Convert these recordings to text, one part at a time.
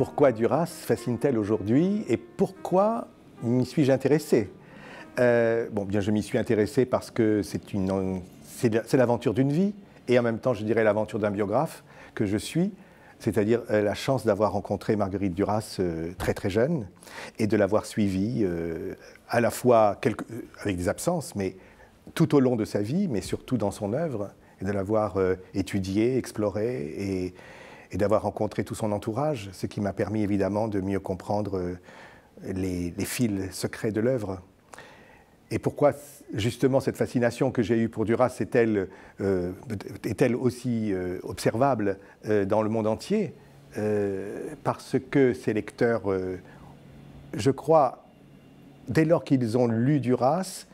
Pourquoi Duras fascine-t-elle aujourd'hui et pourquoi m'y suis-je intéressé euh, Bon, bien, je m'y suis intéressé parce que c'est une, c'est l'aventure d'une vie et en même temps, je dirais l'aventure d'un biographe que je suis c'est-à-dire euh, la chance d'avoir rencontré Marguerite Duras euh, très très jeune et de l'avoir suivie à la fois avec des absences, mais tout au long de sa vie, mais surtout dans son œuvre, et de l'avoir étudiée, explorée et, et d'avoir rencontré tout son entourage, ce qui m'a permis évidemment de mieux comprendre euh, les, fils secrets de l'œuvre. Et pourquoi justement cette fascination que j'ai eue pour Duras est-elle euh, aussi euh, observable dans le monde entier Parce que ces lecteurs, je crois, dès lors qu'ils ont lu Duras,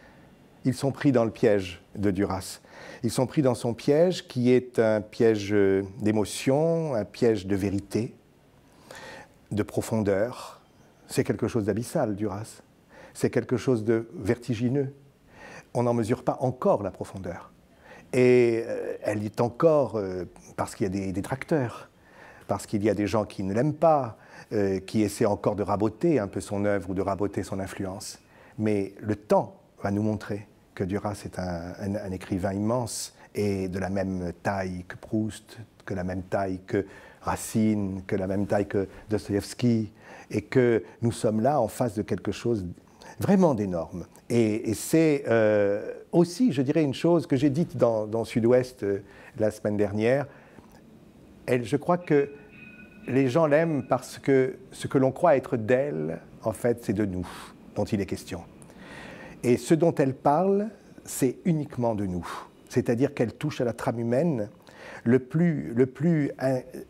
ils sont pris dans le piège de Duras. Ils sont pris dans son piège qui est un piège euh, d'émotion, un piège de vérité, de profondeur. C'est quelque chose d'abyssal, Duras. C'est quelque chose de vertigineux. On n'en mesure pas encore la profondeur. Et euh, elle est encore, euh, parce qu'il y a des détracteurs, parce qu'il y a des gens qui ne l'aiment pas, qui essaient encore de raboter un peu son œuvre ou de raboter son influence. Mais le temps va nous montrer que Duras est un, écrivain immense et de la même taille que Proust, que la même taille que Racine, que la même taille que Dostoïevski, et que nous sommes là en face de quelque chose vraiment d'énorme. Et, c'est euh, aussi, je dirais, une chose que j'ai dite dans, Sud-Ouest euh, la semaine dernière. je crois que les gens l'aiment parce que ce que l'on croit être d'elle, en fait, c'est de nous dont il est question. Et ce dont elle parle, c'est uniquement de nous. C'est-à-dire qu'elle touche à la trame humaine le plus, le plus,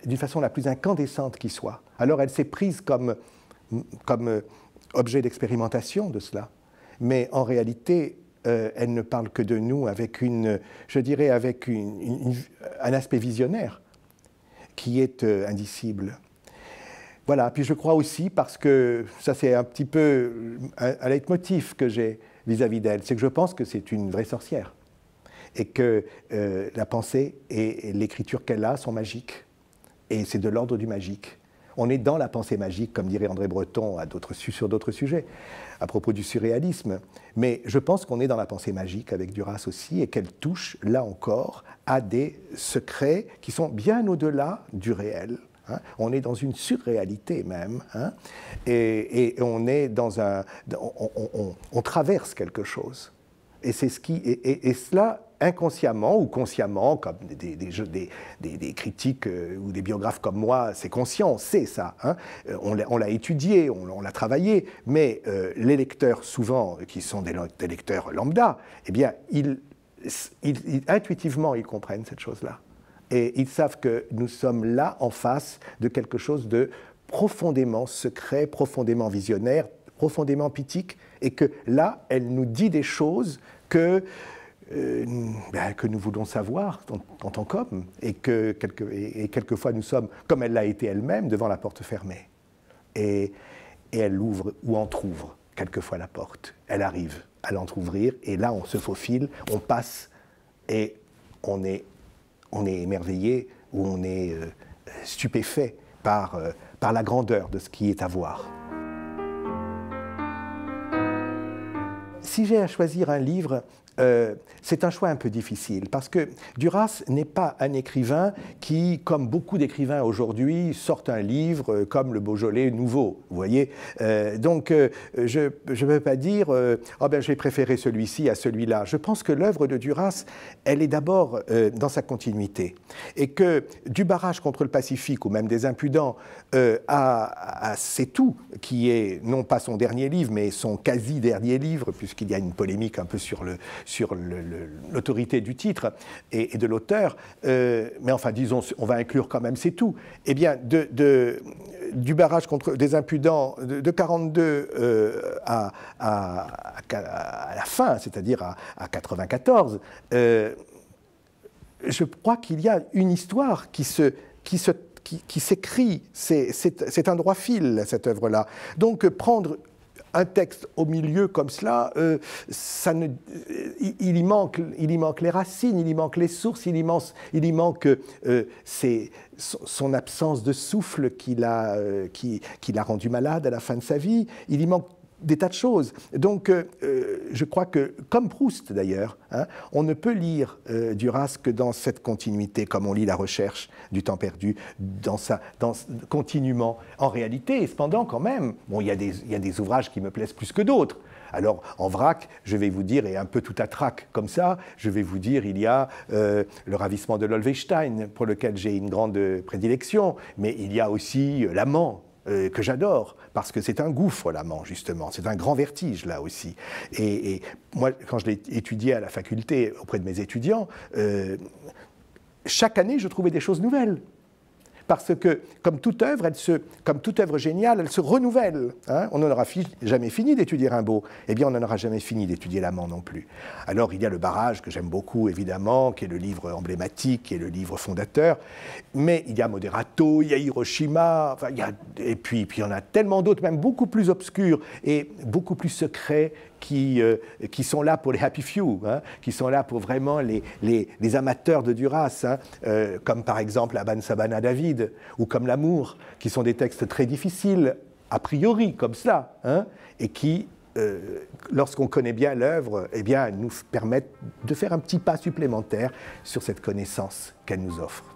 d'une façon la plus incandescente qui soit. Alors elle s'est prise comme, comme euh, objet d'expérimentation de cela. Mais en réalité, euh, elle ne parle que de nous avec une, je dirais, avec une, un aspect visionnaire qui est euh, indicible. Voilà, puis je crois aussi, parce que ça c'est un petit peu un, un leitmotiv que j'ai vis-à-vis d'elle, c'est que je pense que c'est une vraie sorcière et que euh, la pensée et, l'écriture qu'elle a sont magiques. Et c'est de l'ordre du magique. On est dans la pensée magique, comme dirait André Breton à sur d'autres sujets, à propos du surréalisme. Mais je pense qu'on est dans la pensée magique avec Duras aussi, et qu'elle touche, là encore, à des secrets qui sont bien au-delà du réel, Hein. On est dans une surréalité même, hein. et, on est dans un, on, traverse quelque chose. Et c'est ce qui, et, cela inconsciemment ou consciemment, comme des, critiques euh, ou des biographes comme moi, c'est conscient, c'est ça. Hein. Euh, on l'a étudié, on, l'a travaillé, mais euh, les lecteurs, souvent, qui sont des, lecteurs lambda, eh bien, intuitivement, ils comprennent cette chose-là. Et ils savent que nous sommes là en face de quelque chose de profondément secret, profondément visionnaire, profondément pitique, et que là, elle nous dit des choses que euh, ben, que nous voulons savoir en, tant qu'homme, et que et, quelquefois nous sommes, comme elle l'a été elle-même, devant la porte fermée. Et, et elle ouvre ou entr'ouvre quelquefois la porte. Elle arrive à l'entr'ouvrir, et là on se faufile, on passe, et on est on est émerveillé ou on est euh, stupéfait euh, par, la grandeur de ce qui est à voir. Si j'ai à choisir un livre, euh, c'est un choix un peu difficile parce que Duras n'est pas un écrivain qui, comme beaucoup d'écrivains aujourd'hui, sort un livre euh, comme le Beaujolais nouveau. Vous voyez, euh, donc je ne peux pas dire oh ben j'ai préféré celui-ci à celui-là. Je pense que l'œuvre de Duras, elle est d'abord dans sa continuité et que du barrage contre le Pacifique ou même des impudents à, à C'est tout qui est non pas son dernier livre mais son quasi dernier livre puisqu'il il y a une polémique un peu sur l'autorité le, sur le, du titre et, de l'auteur, euh, mais enfin disons, on va inclure quand même, c'est tout. Eh bien, de, du barrage contre des impudents de, 1942 42 euh, à, à, la fin, c'est-à-dire à, 1994, 94, euh, je crois qu'il y a une histoire qui se, qui se qui, qui s'écrit, c'est un droit fil, cette œuvre-là. Donc prendre un texte au milieu comme cela, euh, ça ne, euh, il, y manque, il y manque les racines, il y manque les sources, il y manque, il y manque euh, son absence de souffle qui l'a, qui l'a rendu malade à la fin de sa vie, il y manque des tas de choses. Donc, euh, euh, je crois que, comme Proust d'ailleurs, hein, on ne peut lire euh, Duras que dans cette continuité, comme on lit la recherche du temps perdu, dans sa, dans continuement. En réalité, cependant, quand même, bon, il y, a des, ouvrages qui me plaisent plus que d'autres. Alors, en vrac, je vais vous dire, et un peu tout à trac comme ça, je vais vous dire, il y a le ravissement de l'Olvestein, pour lequel j'ai une grande prédilection, mais il y a aussi l'amant euh, que j'adore, parce que c'est un gouffre, l'amant, justement. C'est un grand vertige, là aussi. Et, moi, quand je l'ai étudié à la faculté auprès de mes étudiants, euh, chaque année, je trouvais des choses nouvelles parce que, comme toute œuvre, comme toute œuvre géniale, elle se renouvelle. Hein. on n'en aura jamais fini d'étudier Rimbaud. Eh bien, on n'en aura jamais fini d'étudier l'amant non plus. Alors, il y a le barrage que j'aime beaucoup, évidemment, qui est le livre emblématique, qui est le livre fondateur. Mais il y a Moderato, il y a Hiroshima, et puis, puis il y en a tellement d'autres, même beaucoup plus obscurs et beaucoup plus secrets euh, qui, sont là pour les happy few, hein, qui sont là pour vraiment les, amateurs de Duras, hein, euh, comme par exemple Aban Sabana David ou comme L'amour, qui sont des textes très difficiles, a priori comme cela, hein, et qui euh, lorsqu'on connaît bien l'œuvre, eh nous permettent de faire un petit pas supplémentaire sur cette connaissance qu'elle nous offre.